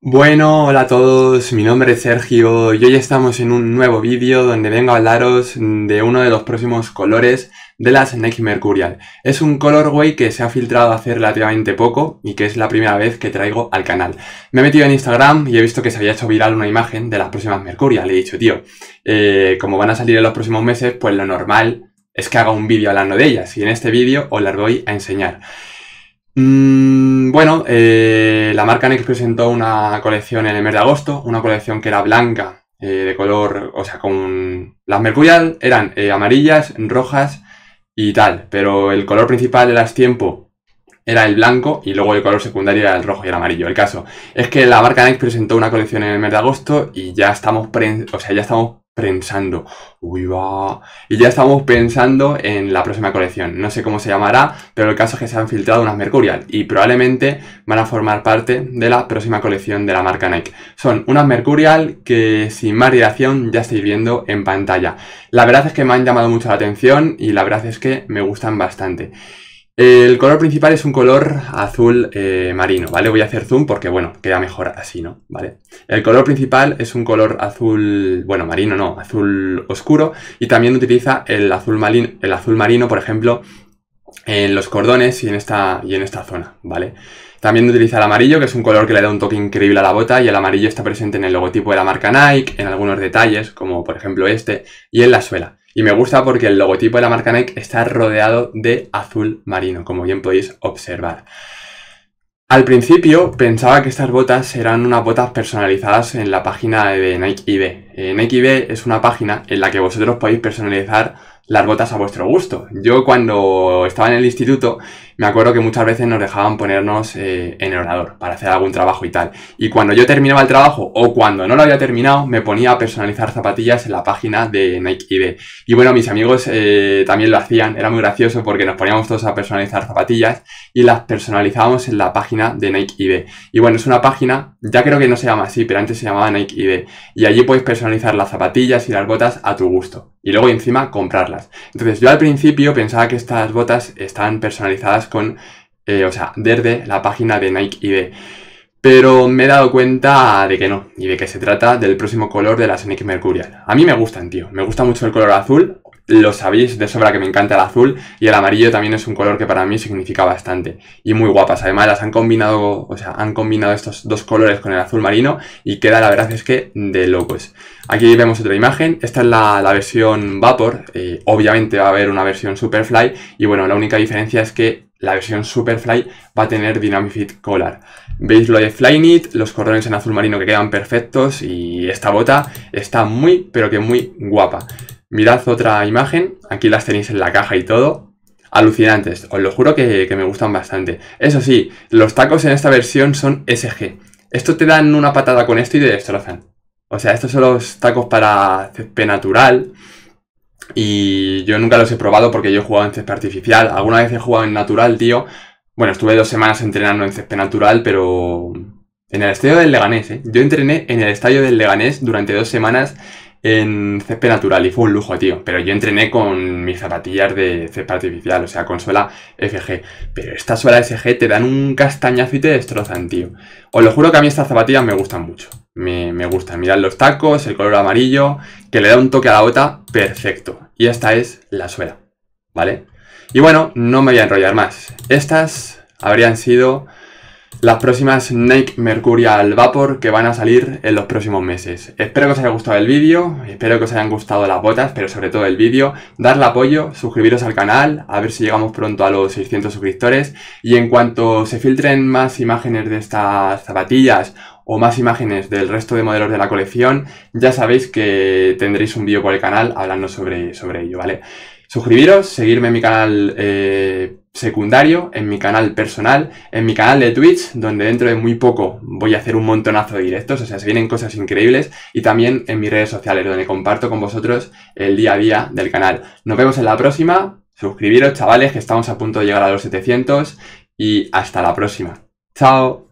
Bueno, hola a todos, mi nombre es Sergio y hoy estamos en un nuevo vídeo donde vengo a hablaros de uno de los próximos colores de las Nike Mercurial. Es un colorway que se ha filtrado hace relativamente poco y que es la primera vez que traigo al canal. Me he metido en Instagram y he visto que se había hecho viral una imagen de las próximas Mercurial. He dicho, tío, eh, como van a salir en los próximos meses, pues lo normal es que haga un vídeo hablando de ellas y en este vídeo os las voy a enseñar. Mm, bueno, eh, la marca Next presentó una colección en el mes de agosto, una colección que era blanca, eh, de color, o sea, con... Las Mercurial eran eh, amarillas, rojas y tal, pero el color principal de las tiempo era el blanco y luego el color secundario era el rojo y el amarillo. El caso es que la marca Nike presentó una colección en el mes de agosto y ya estamos, o sea, ya estamos pensando, y ya estamos pensando en la próxima colección. No sé cómo se llamará, pero el caso es que se han filtrado unas Mercurial y probablemente van a formar parte de la próxima colección de la marca Nike. Son unas Mercurial que sin más dilación ya estáis viendo en pantalla. La verdad es que me han llamado mucho la atención y la verdad es que me gustan bastante. El color principal es un color azul eh, marino, ¿vale? Voy a hacer zoom porque, bueno, queda mejor así, ¿no? ¿Vale? El color principal es un color azul, bueno, marino no, azul oscuro y también utiliza el azul, marino, el azul marino, por ejemplo, en los cordones y en, esta, y en esta zona, ¿vale? También utiliza el amarillo, que es un color que le da un toque increíble a la bota y el amarillo está presente en el logotipo de la marca Nike, en algunos detalles, como por ejemplo este, y en la suela. Y me gusta porque el logotipo de la marca Nike está rodeado de azul marino, como bien podéis observar. Al principio pensaba que estas botas eran unas botas personalizadas en la página de Nike ID. Eh, Nike ID es una página en la que vosotros podéis personalizar las botas a vuestro gusto. Yo cuando estaba en el instituto me acuerdo que muchas veces nos dejaban ponernos eh, en el orador para hacer algún trabajo y tal. Y cuando yo terminaba el trabajo o cuando no lo había terminado me ponía a personalizar zapatillas en la página de Nike ID. Y bueno, mis amigos eh, también lo hacían, era muy gracioso porque nos poníamos todos a personalizar zapatillas y las personalizábamos en la página de Nike ID. Y bueno, es una página, ya creo que no se llama así, pero antes se llamaba Nike ID. Y allí podéis personalizar las zapatillas y las botas a tu gusto. Y luego encima comprarlas. Entonces yo al principio pensaba que estas botas están personalizadas con, eh, o sea, desde la página de Nike ID. Pero me he dado cuenta de que no, y de que se trata del próximo color de las Nike Mercurial. A mí me gustan, tío. Me gusta mucho el color azul, lo sabéis de sobra que me encanta el azul y el amarillo también es un color que para mí significa bastante y muy guapas. Además las han combinado, o sea, han combinado estos dos colores con el azul marino y queda la verdad es que de locos. Aquí vemos otra imagen, esta es la, versión Vapor, eh, obviamente va a haber una versión Superfly y bueno, la única diferencia es que la versión Superfly va a tener Fit Collar. Veis lo de Flyknit, los cordones en azul marino que quedan perfectos y esta bota está muy pero que muy guapa. Mirad otra imagen, aquí las tenéis en la caja y todo. Alucinantes, os lo juro que, me gustan bastante. Eso sí, los tacos en esta versión son SG. Esto te dan una patada con esto y te destrozan. O sea, estos son los tacos para césped natural. Y yo nunca los he probado porque yo he jugado en césped artificial. Alguna vez he jugado en natural, tío. Bueno, estuve dos semanas entrenando en césped natural, pero... En el estadio del Leganés, ¿eh? Yo entrené en el estadio del Leganés durante dos semanas en césped natural y fue un lujo, tío. Pero yo entrené con mis zapatillas de césped artificial, o sea, con suela FG. Pero esta suela SG te dan un castañazo y te destrozan, tío. Os lo juro que a mí estas zapatillas me gustan mucho. Me, me gustan, mirad los tacos, el color amarillo, que le da un toque a la bota perfecto. Y esta es la suela, ¿vale? Y bueno, no me voy a enrollar más. Estas habrían sido las próximas Nike Mercurial Vapor que van a salir en los próximos meses. Espero que os haya gustado el vídeo, espero que os hayan gustado las botas, pero sobre todo el vídeo. Darle apoyo, suscribiros al canal, a ver si llegamos pronto a los 600 suscriptores. Y en cuanto se filtren más imágenes de estas zapatillas o más imágenes del resto de modelos de la colección, ya sabéis que tendréis un vídeo por el canal hablando sobre, sobre ello, ¿vale? Suscribiros, seguirme en mi canal eh, secundario, en mi canal personal, en mi canal de Twitch, donde dentro de muy poco voy a hacer un montonazo de directos, o sea, se vienen cosas increíbles, y también en mis redes sociales, donde comparto con vosotros el día a día del canal. Nos vemos en la próxima, suscribiros chavales, que estamos a punto de llegar a los 700, y hasta la próxima. ¡Chao!